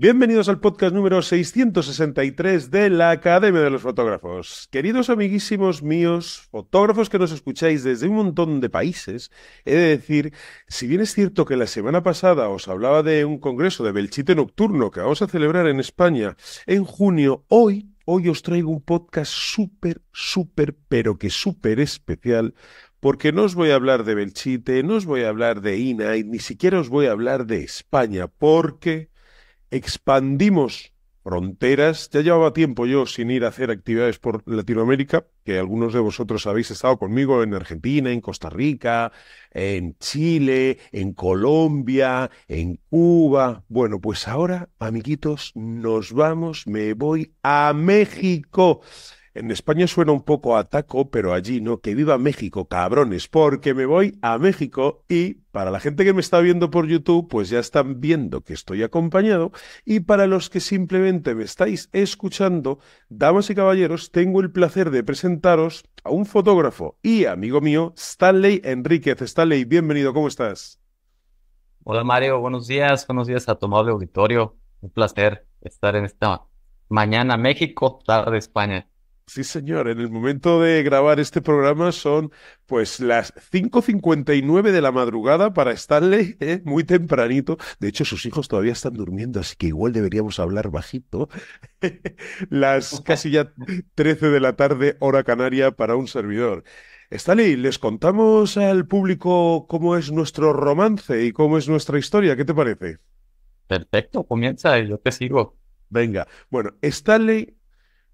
Bienvenidos al podcast número 663 de la Academia de los Fotógrafos. Queridos amiguísimos míos, fotógrafos que nos escucháis desde un montón de países, he de decir, si bien es cierto que la semana pasada os hablaba de un congreso de Belchite Nocturno que vamos a celebrar en España en junio, hoy, hoy os traigo un podcast súper, súper, pero que súper especial porque no os voy a hablar de Belchite, no os voy a hablar de INAI, ni siquiera os voy a hablar de España, porque expandimos fronteras. Ya llevaba tiempo yo sin ir a hacer actividades por Latinoamérica, que algunos de vosotros habéis estado conmigo en Argentina, en Costa Rica, en Chile, en Colombia, en Cuba. Bueno, pues ahora, amiguitos, nos vamos, me voy a México. En España suena un poco a taco, pero allí no. Que viva México, cabrones, porque me voy a México y para la gente que me está viendo por YouTube, pues ya están viendo que estoy acompañado. Y para los que simplemente me estáis escuchando, damas y caballeros, tengo el placer de presentaros a un fotógrafo y amigo mío, Stanley Enríquez. Stanley, bienvenido, ¿cómo estás? Hola Mario, buenos días, buenos días a tu amable auditorio. Un placer estar en esta mañana México, tarde España. Sí, señor. En el momento de grabar este programa son pues las 5.59 de la madrugada para Stanley, ¿eh? muy tempranito. De hecho, sus hijos todavía están durmiendo, así que igual deberíamos hablar bajito. las casi ya 13 de la tarde, hora canaria, para un servidor. Stanley, les contamos al público cómo es nuestro romance y cómo es nuestra historia. ¿Qué te parece? Perfecto, comienza y yo te sigo. Venga, bueno, Stanley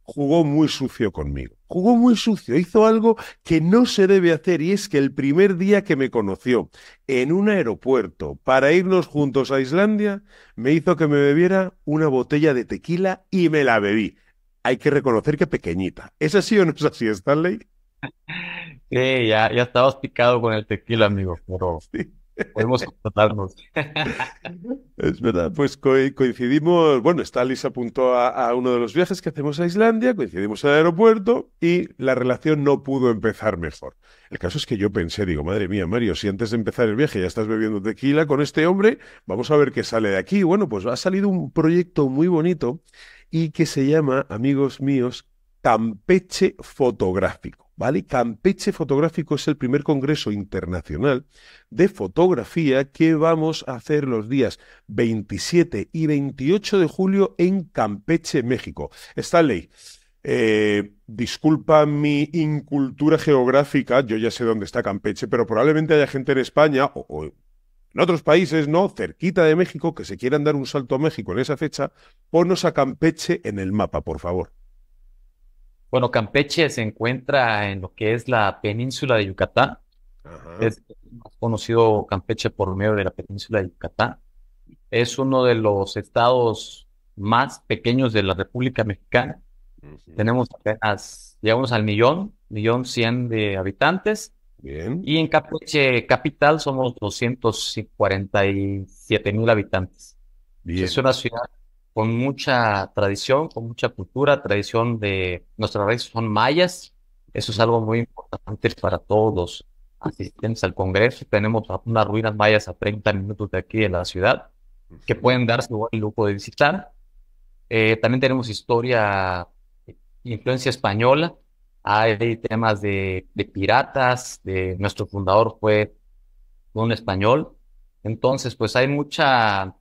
jugó muy sucio conmigo. Jugó muy sucio, hizo algo que no se debe hacer y es que el primer día que me conoció en un aeropuerto para irnos juntos a Islandia, me hizo que me bebiera una botella de tequila y me la bebí. Hay que reconocer que pequeñita. ¿Es así o no es así, Stanley? Sí, ya, ya estabas picado con el tequila, amigo, Podemos contratarnos. es verdad, pues coincidimos. Bueno, Lisa apuntó a, a, uno de los viajes que hacemos a Islandia, coincidimos en el aeropuerto y la relación no pudo empezar mejor. El caso es que yo pensé, digo, madre mía, Mario, si antes de empezar el viaje ya estás bebiendo tequila con este hombre, vamos a ver qué sale de aquí. Bueno, pues ha salido un proyecto muy bonito y que se llama, amigos míos, Campeche Fotográfico. ¿vale? Campeche Fotográfico es el primer congreso internacional de fotografía que vamos a hacer los días 27 y 28 de julio en Campeche, México. Stanley, eh, disculpa mi incultura geográfica, yo ya sé dónde está Campeche, pero probablemente haya gente en España o, en otros países, ¿no? Cerquita de México, que se quieran dar un salto a México en esa fecha, ponos a Campeche en el mapa, por favor. Bueno, Campeche se encuentra en lo que es la península de Yucatán. Ajá. Es conocido Campeche por medio de la península de Yucatán. Es uno de los estados más pequeños de la República Mexicana. Tenemos apenas, llegamos al millón, millón cien de habitantes. Bien. Y en Campeche capital somos 247 mil habitantes. Bien. Es una ciudad con mucha tradición, con mucha cultura, tradición de nuestras raíces son mayas. Eso es algo muy importante para todos los asistentes al Congreso. Tenemos unas ruinas mayas a 30 minutos de aquí de la ciudad que pueden darse el lujo de visitar. Eh, también tenemos historia, influencia española. Hay temas de, de piratas, de nuestro fundador fue un español. Entonces, pues hay mucha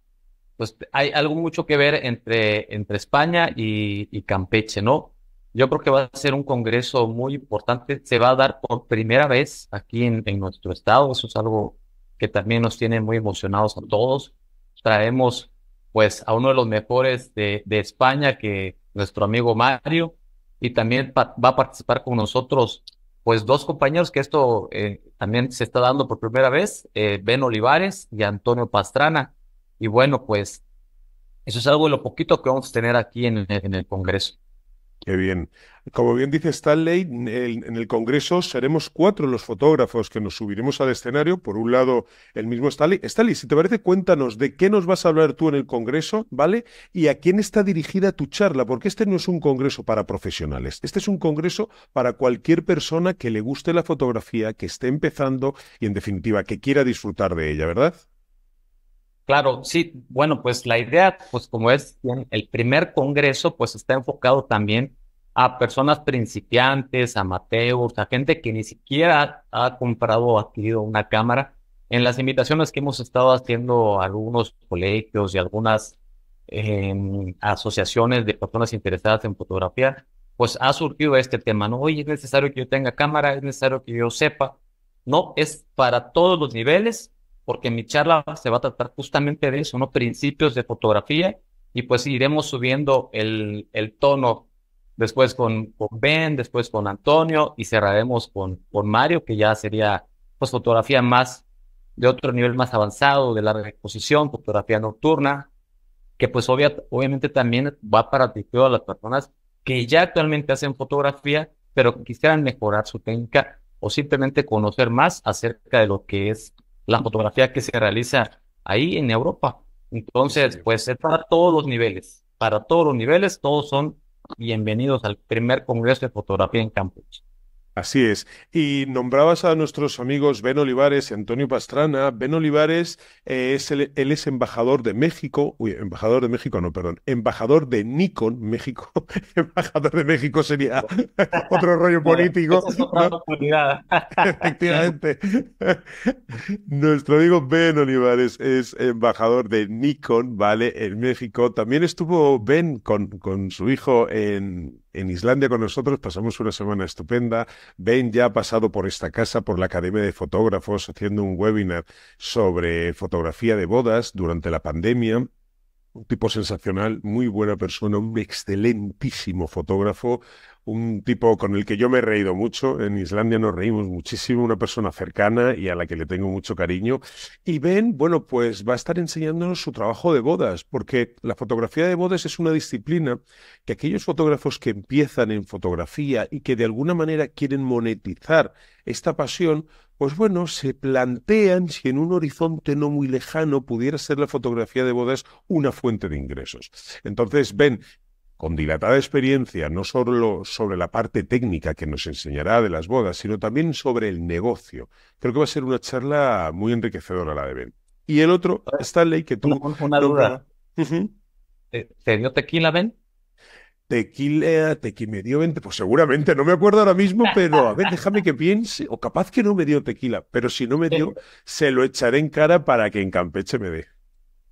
pues hay algo mucho que ver entre, entre España y, Campeche, ¿no? Yo creo que va a ser un congreso muy importante. Se va a dar por primera vez aquí en, nuestro estado. Eso es algo que también nos tiene muy emocionados a todos. Traemos pues a uno de los mejores de, España, que nuestro amigo Mario, y también va a participar con nosotros pues dos compañeros que esto eh, también se está dando por primera vez, eh, Ben Olivares y Antonio Pastrana. Y bueno, pues eso es algo de lo poquito que vamos a tener aquí en, el Congreso. Qué bien. Como bien dice Stanley, en el, Congreso seremos cuatro los fotógrafos que nos subiremos al escenario. Por un lado, el mismo Stanley. Stanley, si te parece, cuéntanos de qué nos vas a hablar tú en el Congreso, ¿vale? Y a quién está dirigida tu charla, porque este no es un Congreso para profesionales. Este es un Congreso para cualquier persona que le guste la fotografía, que esté empezando y, en definitiva, que quiera disfrutar de ella, ¿verdad? Claro, sí, bueno, pues la idea, pues como es el primer congreso, pues está enfocado también a personas principiantes, amateurs, a gente que ni siquiera ha comprado o adquirido una cámara. En las invitaciones que hemos estado haciendo a algunos colegios y algunas em, asociaciones de personas interesadas en fotografía, pues ha surgido este tema, ¿no? Oye, es necesario que yo tenga cámara, es necesario que yo sepa. No, es para todos los niveles, porque mi charla se va a tratar justamente de eso, ¿no? Principios de fotografía y pues iremos subiendo el, el tono después con, con, Ben, después con Antonio y cerraremos con, con Mario, que ya sería pues fotografía más de otro nivel más avanzado, de larga exposición, fotografía nocturna, que pues obviamente también va para a las personas que ya actualmente hacen fotografía, pero quisieran mejorar su técnica o simplemente conocer más acerca de lo que es la fotografía que se realiza ahí en Europa. Entonces, pues es para todos los niveles, para todos los niveles, todos son bienvenidos al primer Congreso de Fotografía en campus Así es. Y nombrabas a nuestros amigos Ben Olivares y Antonio Pastrana. Ben Olivares eh, es el, él es embajador de México, uy, embajador de México, no, perdón, embajador de Nikon, México. embajador de México sería otro rollo político. Efectivamente. Nuestro amigo Ben Olivares es embajador de Nikon, ¿vale? En México. También estuvo Ben con, con su hijo en en Islandia con nosotros, pasamos una semana estupenda. Ben ya ha pasado por esta casa, por la Academia de Fotógrafos, haciendo un webinar sobre fotografía de bodas durante la pandemia. Un tipo sensacional, muy buena persona, un excelentísimo fotógrafo, un tipo con el que yo me he reído mucho. En Islandia nos reímos muchísimo, una persona cercana y a la que le tengo mucho cariño. Y Ben, bueno, pues va a estar enseñándonos su trabajo de bodas, porque la fotografía de bodas es una disciplina que aquellos fotógrafos que empiezan en fotografía y que de alguna manera quieren monetizar esta pasión, pues bueno, se plantean si en un horizonte no muy lejano pudiera ser la fotografía de bodas una fuente de ingresos. Entonces, Ben, con dilatada experiencia no solo sobre la parte técnica que nos enseñará de las bodas, sino también sobre el negocio. Creo que va a ser una charla muy enriquecedora la de Ben. Y el otro, ah, Stanley, que tú... Una, duda. ¿Te, dio tequila, Ben? tequila, tequila, me dio 20, pues seguramente, no me acuerdo ahora mismo, pero a ver, déjame que piense, o capaz que no me dio tequila, pero si no me dio, se lo echaré en cara para que en Campeche me dé.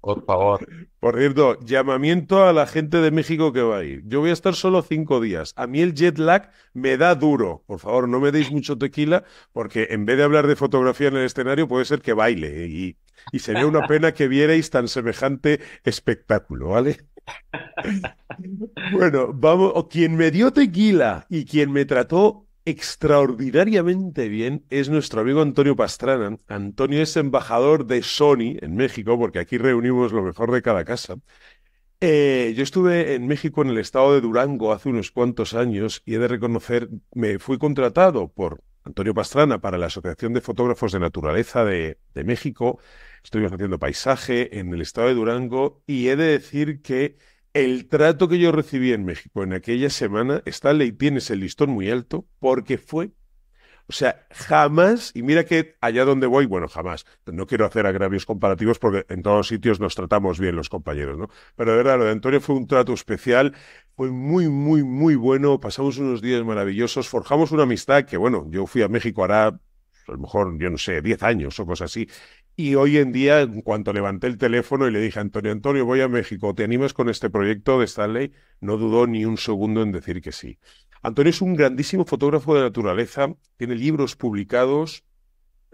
Por favor. Por cierto, llamamiento a la gente de México que va a ir. Yo voy a estar solo cinco días. A mí el jet lag me da duro. Por favor, no me deis mucho tequila, porque en vez de hablar de fotografía en el escenario, puede ser que baile. ¿eh? Y, y sería una pena que vierais tan semejante espectáculo, ¿vale? bueno, vamos. Quien me dio tequila y quien me trató extraordinariamente bien es nuestro amigo Antonio Pastrana. Antonio es embajador de Sony en México, porque aquí reunimos lo mejor de cada casa. Eh, yo estuve en México en el estado de Durango hace unos cuantos años y he de reconocer, me fui contratado por Antonio Pastrana para la Asociación de Fotógrafos de Naturaleza de, de México. Estuvimos haciendo paisaje en el estado de Durango y he de decir que el trato que yo recibí en México en aquella semana, ley tienes el listón muy alto porque fue, o sea, jamás, y mira que allá donde voy, bueno, jamás, no quiero hacer agravios comparativos porque en todos sitios nos tratamos bien los compañeros, ¿no? Pero de verdad, lo de Antonio fue un trato especial, fue muy, muy, muy bueno, pasamos unos días maravillosos, forjamos una amistad que, bueno, yo fui a México hará a lo mejor, yo no sé, 10 años o cosas así, y hoy en día, en cuanto levanté el teléfono y le dije, Antonio, Antonio, voy a México, ¿te animas con este proyecto de Stanley? No dudó ni un segundo en decir que sí. Antonio es un grandísimo fotógrafo de naturaleza, tiene libros publicados,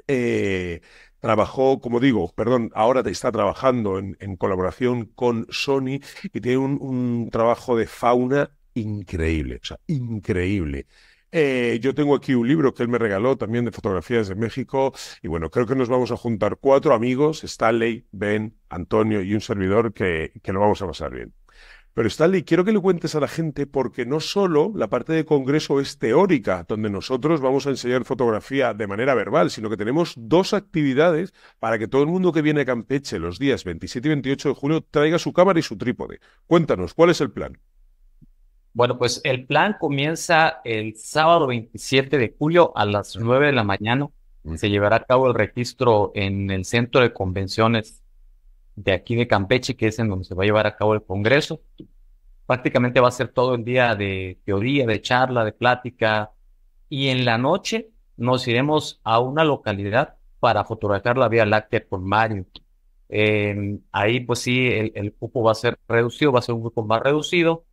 eh, trabajó, como digo, perdón, ahora está trabajando en, colaboración con Sony y tiene un, un trabajo de fauna increíble, o sea, increíble. Eh, yo tengo aquí un libro que él me regaló también de fotografías de México. Y bueno, creo que nos vamos a juntar cuatro amigos, Stanley, Ben, Antonio y un servidor que, que lo vamos a pasar bien. Pero Stanley, quiero que le cuentes a la gente porque no solo la parte de congreso es teórica, donde nosotros vamos a enseñar fotografía de manera verbal, sino que tenemos dos actividades para que todo el mundo que viene a Campeche los días 27 y 28 de junio traiga su cámara y su trípode. Cuéntanos, ¿cuál es el plan? Bueno, pues el plan comienza el sábado 27 de julio a las 9 de la mañana. Se llevará a cabo el registro en el centro de convenciones de aquí de Campeche, que es en donde se va a llevar a cabo el Congreso. Prácticamente va a ser todo el día de teoría, de charla, de plática. Y en la noche nos iremos a una localidad para fotografiar la Vía Láctea con Mario. Em, ahí pues sí, el, el, cupo va a ser reducido, va a ser un grupo más reducido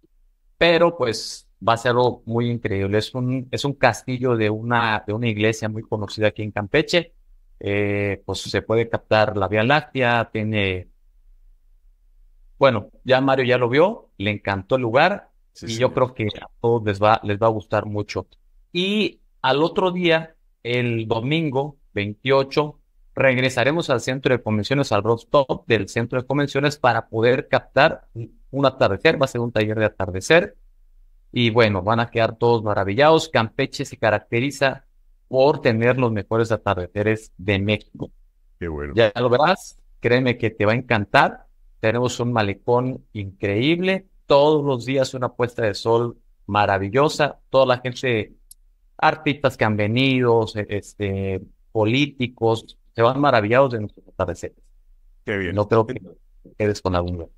pero pues va a ser algo muy increíble. Es un, es un castillo de una, de una iglesia muy conocida aquí en Campeche. Eh, pues se puede captar la Vía Láctea, tiene... Bueno, ya Mario ya lo vio, le encantó el lugar y yo creo que a todos les va, les va a gustar mucho. Y al otro día, el domingo 28, regresaremos al centro de convenciones, al roadstop del centro de convenciones para poder captar un atardecer, va a ser un taller de atardecer. Y bueno, van a quedar todos maravillados. Campeche se caracteriza por tener los mejores atardeceres de México. Qué bueno. Ya lo verás, créeme que te va a encantar. Tenemos un malecón increíble, todos los días una puesta de sol maravillosa, toda la gente, artistas que han venido, este, políticos, se van maravillados de nuestros atardeceres. Qué bien. No creo que quedes con algún lugar.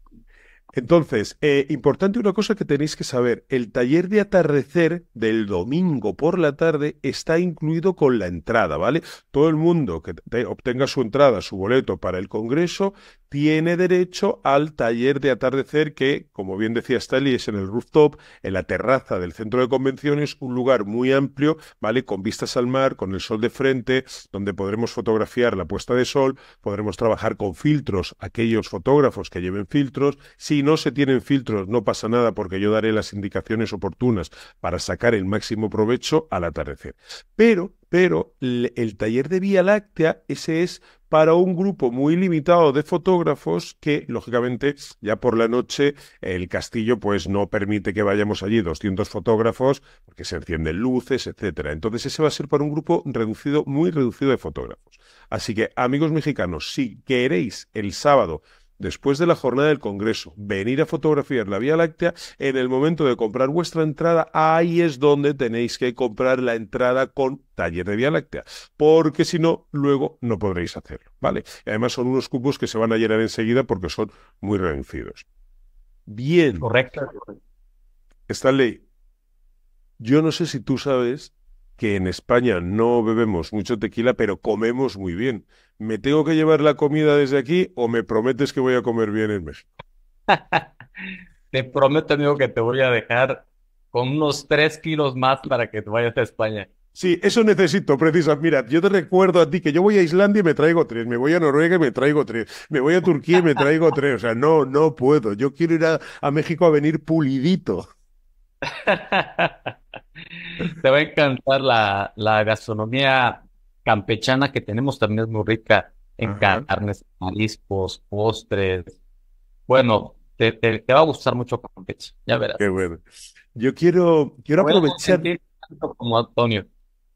Entonces, eh, importante una cosa que tenéis que saber, el taller de atardecer del domingo por la tarde está incluido con la entrada, ¿vale? Todo el mundo que obtenga su entrada, su boleto para el Congreso, tiene derecho al taller de atardecer que, como bien decía Stanley, es en el rooftop, en la terraza del centro de convenciones, un lugar muy amplio, ¿vale? Con vistas al mar, con el sol de frente, donde podremos fotografiar la puesta de sol, podremos trabajar con filtros, aquellos fotógrafos que lleven filtros. Si no se tienen filtros, no pasa nada porque yo daré las indicaciones oportunas para sacar el máximo provecho al atardecer. Pero pero el taller de Vía Láctea, ese es para un grupo muy limitado de fotógrafos que, lógicamente, ya por la noche el castillo pues no permite que vayamos allí 200 fotógrafos porque se encienden luces, etcétera. Entonces ese va a ser para un grupo reducido, muy reducido de fotógrafos. Así que, amigos mexicanos, si queréis el sábado después de la jornada del Congreso, venir a fotografiar la Vía Láctea, en el momento de comprar vuestra entrada, ahí es donde tenéis que comprar la entrada con taller de Vía Láctea, porque si no, luego no podréis hacerlo, ¿vale? además son unos cupos que se van a llenar enseguida porque son muy reducidos. Bien. Correcto. ley yo no sé si tú sabes que en España no bebemos mucho tequila, pero comemos muy bien. ¿me tengo que llevar la comida desde aquí o me prometes que voy a comer bien en México? te prometo, amigo, que te voy a dejar con unos tres kilos más para que te vayas a España. Sí, eso necesito, precisas. Mira, yo te recuerdo a ti que yo voy a Islandia y me traigo tres, me voy a Noruega y me traigo tres, me voy a Turquía y me traigo tres. O sea, no, no puedo. Yo quiero ir a, México a venir pulidito. te va a encantar la, la gastronomía campechana que tenemos también es muy rica en carnes, mariscos, postres. Bueno, te, va a gustar mucho Campeche, ya verás. Qué bueno. Yo quiero, quiero aprovechar. como Antonio.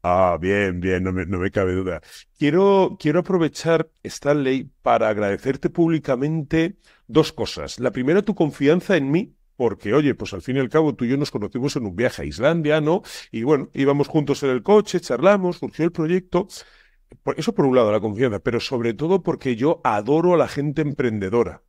Ah, bien, bien, no me, no me, cabe duda. Quiero, quiero aprovechar, ley para agradecerte públicamente dos cosas. La primera, tu confianza en mí porque, oye, pues al fin y al cabo tú y yo nos conocimos en un viaje a Islandia, ¿no? Y bueno, íbamos juntos en el coche, charlamos, surgió el proyecto. Eso por un lado, la confianza, pero sobre todo porque yo adoro a la gente emprendedora.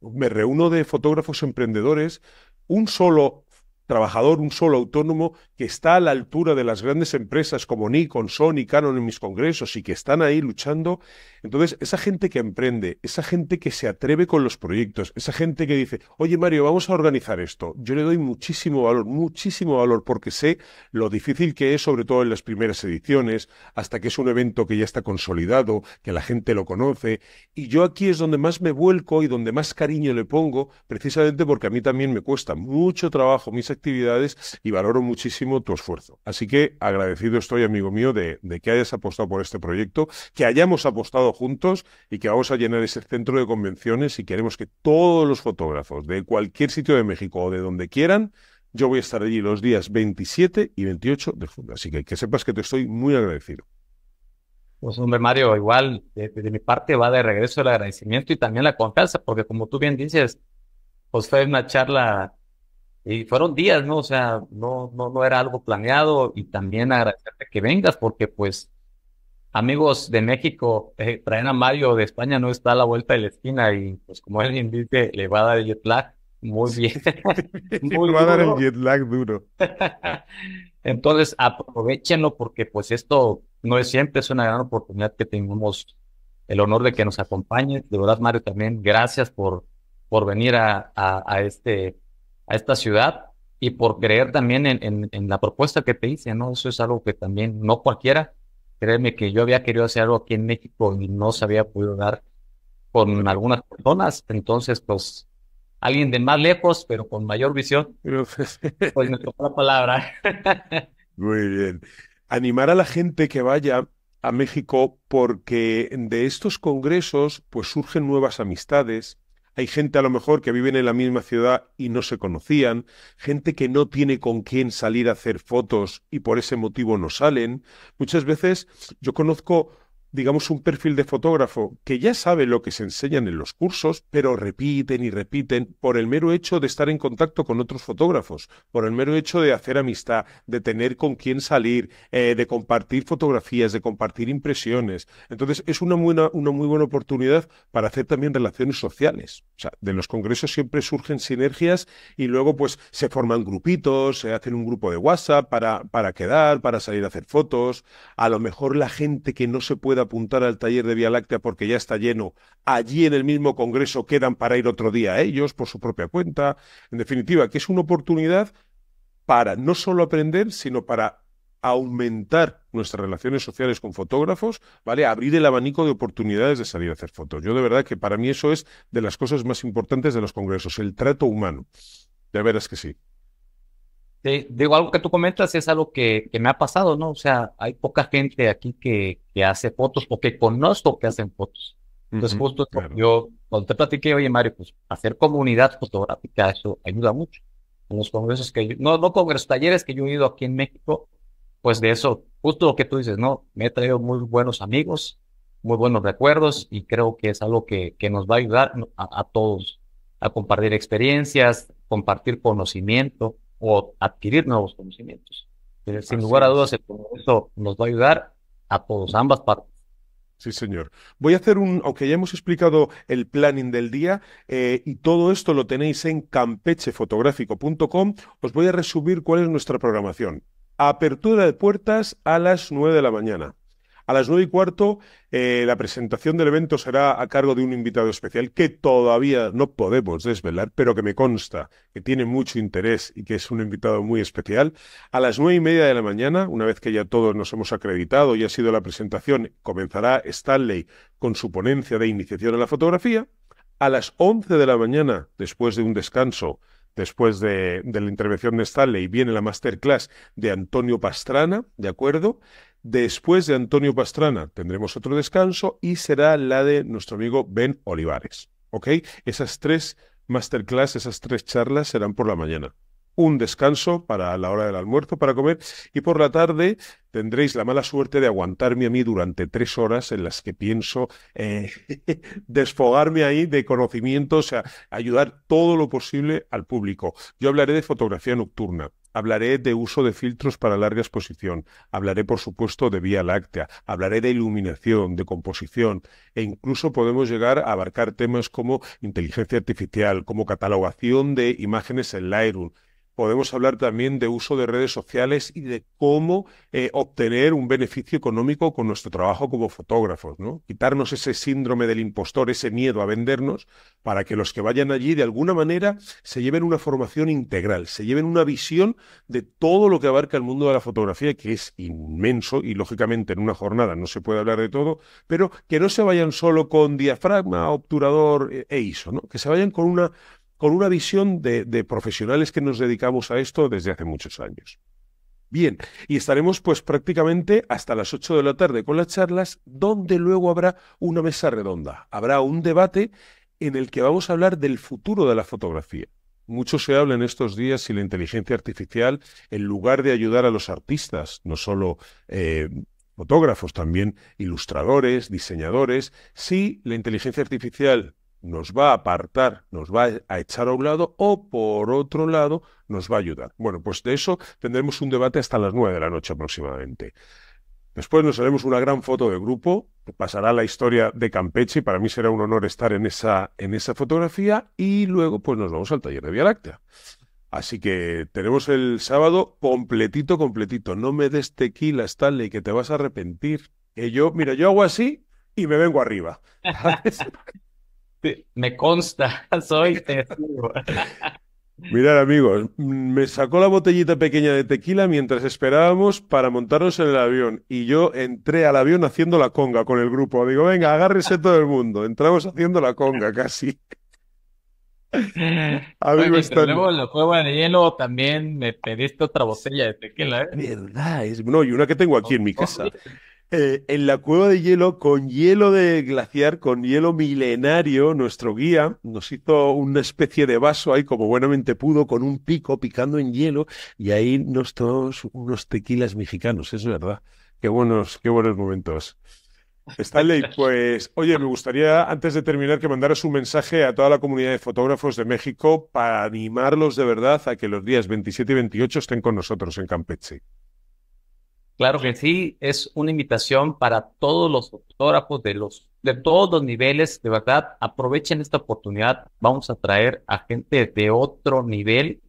Me reúno de fotógrafos emprendedores, un solo trabajador, un solo autónomo que está a la altura de las grandes empresas como Nikon, Sony, Canon en mis congresos y que están ahí luchando entonces, esa gente que emprende, esa gente que se atreve con los proyectos, esa gente que dice, oye Mario, vamos a organizar esto, yo le doy muchísimo valor, muchísimo valor, porque sé lo difícil que es, sobre todo en las primeras ediciones, hasta que es un evento que ya está consolidado, que la gente lo conoce, y yo aquí es donde más me vuelco y donde más cariño le pongo, precisamente porque a mí también me cuesta mucho trabajo mis actividades y valoro muchísimo tu esfuerzo. Así que agradecido estoy, amigo mío, de, de que hayas apostado por este proyecto, que hayamos apostado juntos y que vamos a llenar ese centro de convenciones y queremos que todos los fotógrafos de cualquier sitio de México o de donde quieran, yo voy a estar allí los días 27 y 28 de junio. Así que que sepas que te estoy muy agradecido. Pues hombre, Mario, igual de, mi parte va de regreso el agradecimiento y también la confianza, porque como tú bien dices, pues fue una charla y fueron días, ¿no? O sea, no, no, no era algo planeado y también agradecerte que vengas porque pues amigos de México, eh, traen a Mario de España, no está a la vuelta de la esquina y pues como alguien dice, le va a dar el jet lag muy bien. muy le va a dar el jet lag duro. Entonces aprovechenlo porque pues esto no es siempre, es una gran oportunidad que tengamos el honor de que nos acompañe. De verdad, Mario, también gracias por, por venir a, a, este, a esta ciudad y por creer también en, en, en, la propuesta que te hice, ¿no? Eso es algo que también no cualquiera Créeme que yo había querido hacer algo aquí en México y no se había podido dar con algunas personas. Entonces, pues, alguien de más lejos, pero con mayor visión, pues, pues me tocó la palabra. Muy bien. Animar a la gente que vaya a México porque de estos congresos pues surgen nuevas amistades, hay gente a lo mejor que viven en la misma ciudad y no se conocían, gente que no tiene con quién salir a hacer fotos y por ese motivo no salen. Muchas veces yo conozco digamos, un perfil de fotógrafo que ya sabe lo que se enseñan en los cursos, pero repiten y repiten por el mero hecho de estar en contacto con otros fotógrafos, por el mero hecho de hacer amistad, de tener con quién salir, eh, de compartir fotografías, de compartir impresiones. Entonces, es una, una muy buena oportunidad para hacer también relaciones sociales. O sea, de los congresos siempre surgen sinergias y luego, pues, se forman grupitos, se hacen un grupo de WhatsApp para, para quedar, para salir a hacer fotos. A lo mejor la gente que no se pueda apuntar al taller de Vía Láctea porque ya está lleno, allí en el mismo Congreso quedan para ir otro día a ellos por su propia cuenta. En definitiva, que es una oportunidad para no solo aprender, sino para aumentar nuestras relaciones sociales con fotógrafos, ¿vale? Abrir el abanico de oportunidades de salir a hacer fotos. Yo de verdad que para mí eso es de las cosas más importantes de los congresos, el trato humano. De veras que sí. Sí, digo, algo que tú comentas es algo que, que, me ha pasado, ¿no? O sea, hay poca gente aquí que, que hace fotos o que conozco que hacen fotos. Entonces, justo yo, cuando te platiqué, oye, Mario, pues hacer comunidad fotográfica, eso ayuda mucho. En los congresos que no, no congresos, talleres que yo he ido aquí en México, pues de eso, justo lo que tú dices, ¿no? Me he traído muy buenos amigos, muy buenos recuerdos y creo que es algo que, que nos va a ayudar a, a todos a compartir experiencias, compartir conocimiento o adquirir nuevos conocimientos. sin lugar a dudas, el nos va a ayudar a todos, ambas partes. Sí, señor. Voy a hacer un, aunque ya hemos explicado el planning del día eh, y todo esto lo tenéis en campechefotográfico.com, os voy a resumir cuál es nuestra programación. Apertura de puertas a las 9 de la mañana. A las nueve y cuarto, eh, la presentación del evento será a cargo de un invitado especial que todavía no podemos desvelar, pero que me consta que tiene mucho interés y que es un invitado muy especial. A las nueve y media de la mañana, una vez que ya todos nos hemos acreditado y ha sido la presentación, comenzará Stanley con su ponencia de iniciación a la fotografía. A las once de la mañana, después de un descanso, después de, de, la intervención de Stanley, viene la masterclass de Antonio Pastrana, ¿de acuerdo? Después de Antonio Pastrana tendremos otro descanso y será la de nuestro amigo Ben Olivares. ¿Ok? Esas tres masterclass, esas tres charlas serán por la mañana. Un descanso para la hora del almuerzo, para comer, y por la tarde tendréis la mala suerte de aguantarme a mí durante tres horas en las que pienso eh, desfogarme ahí de conocimientos, ayudar todo lo posible al público. Yo hablaré de fotografía nocturna, Hablaré de uso de filtros para larga exposición, hablaré por supuesto de vía láctea, hablaré de iluminación, de composición e incluso podemos llegar a abarcar temas como inteligencia artificial, como catalogación de imágenes en Lightroom, podemos hablar también de uso de redes sociales y de cómo eh, obtener un beneficio económico con nuestro trabajo como fotógrafos, ¿no? Quitarnos ese síndrome del impostor, ese miedo a vendernos, para que los que vayan allí de alguna manera se lleven una formación integral, se lleven una visión de todo lo que abarca el mundo de la fotografía, que es inmenso y lógicamente en una jornada no se puede hablar de todo, pero que no se vayan solo con diafragma, obturador eh, e ISO, ¿no? Que se vayan con una con una visión de, profesionales que nos dedicamos a esto desde hace muchos años. Bien, y estaremos pues prácticamente hasta las 8 de la tarde con las charlas, donde luego habrá una mesa redonda, habrá un debate en el que vamos a hablar del futuro de la fotografía. Mucho se habla en estos días si la inteligencia artificial, en lugar de ayudar a los artistas, no solo eh, fotógrafos, también ilustradores, diseñadores, si la inteligencia artificial nos va a apartar, nos va a echar a un lado o por otro lado nos va a ayudar. Bueno, pues de eso tendremos un debate hasta las nueve de la noche aproximadamente. Después nos haremos una gran foto de grupo, pasará la historia de Campeche y para mí será un honor estar en esa, en esa fotografía y luego pues nos vamos al taller de Vía Láctea. Así que tenemos el sábado completito, completito. No me des tequila, Stanley, que te vas a arrepentir. Que yo, mira, yo hago así y me vengo arriba. Este, me consta, soy testigo. Mirad amigos, me sacó la botellita pequeña de tequila mientras esperábamos para montarnos en el avión y yo entré al avión haciendo la conga con el grupo. Digo, venga, agárrese todo el mundo. Entramos haciendo la conga casi. Luego de hielo también me pediste otra botella de tequila. ¿eh? Verdad, no, y una que tengo aquí en mi casa. Eh, en la cueva de hielo, con hielo de glaciar, con hielo milenario, nuestro guía nos hizo una especie de vaso ahí, como buenamente pudo, con un pico picando en hielo, y ahí nos tomamos unos tequilas mexicanos, es verdad. Qué buenos, qué buenos momentos. Stanley, pues oye, me gustaría antes de terminar que mandaras un mensaje a toda la comunidad de fotógrafos de México para animarlos de verdad a que los días 27 y 28 estén con nosotros en Campeche. Claro que sí, es una invitación para todos los fotógrafos de los de todos los niveles, de verdad, aprovechen esta oportunidad. Vamos a traer a gente de otro nivel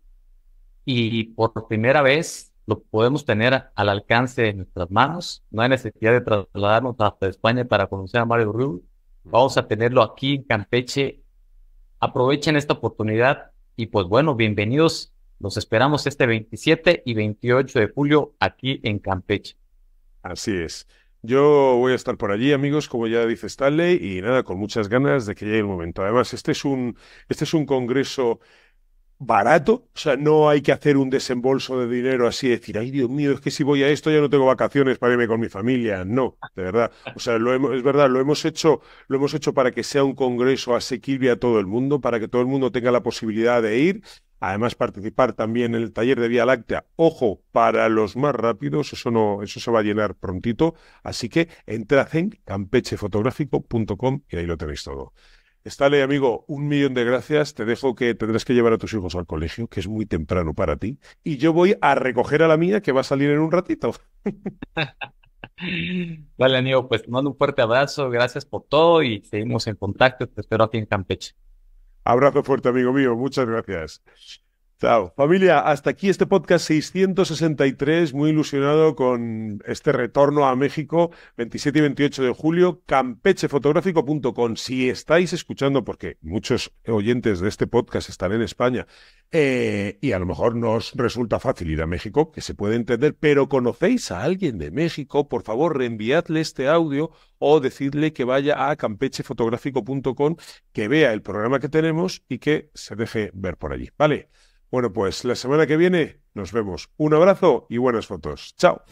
y por primera vez lo podemos tener al alcance de nuestras manos. No hay necesidad de trasladarnos hasta España para conocer a Mario Rubio. Vamos a tenerlo aquí en Campeche. Aprovechen esta oportunidad y pues bueno, bienvenidos nos esperamos este 27 y 28 de julio aquí en Campeche. Así es. Yo voy a estar por allí, amigos, como ya dice Stanley, y nada, con muchas ganas de que llegue el momento. Además, este es un, este es un congreso barato, o sea, no hay que hacer un desembolso de dinero así, decir, ay Dios mío, es que si voy a esto ya no tengo vacaciones para irme con mi familia, no, de verdad, o sea, lo es verdad, lo hemos hecho, lo hemos hecho para que sea un congreso asequible a todo el mundo, para que todo el mundo tenga la posibilidad de ir Además, participar también en el taller de Vía Láctea. Ojo, para los más rápidos, eso, no, eso se va a llenar prontito. Así que entrad en campechefotográfico.com y ahí lo tenéis todo. Estale, amigo, un millón de gracias. Te dejo que tendrás que llevar a tus hijos al colegio, que es muy temprano para ti. Y yo voy a recoger a la mía, que va a salir en un ratito. vale, amigo, pues mando un fuerte abrazo. Gracias por todo y seguimos en contacto. Te espero aquí en Campeche. Abrazo fuerte, amigo mío. Muchas gracias. Chao. Familia, hasta aquí este podcast 663, muy ilusionado con este retorno a México, 27 y 28 de julio, campechefotográfico.com. Si estáis escuchando, porque muchos oyentes de este podcast están en España, eh, y a lo mejor nos resulta fácil ir a México, que se puede entender, pero conocéis a alguien de México, por favor, reenviadle este audio o decidle que vaya a campechefotográfico.com, que vea el programa que tenemos y que se deje ver por allí. Vale. Bueno, pues la semana que viene nos vemos. Un abrazo y buenas fotos. Chao.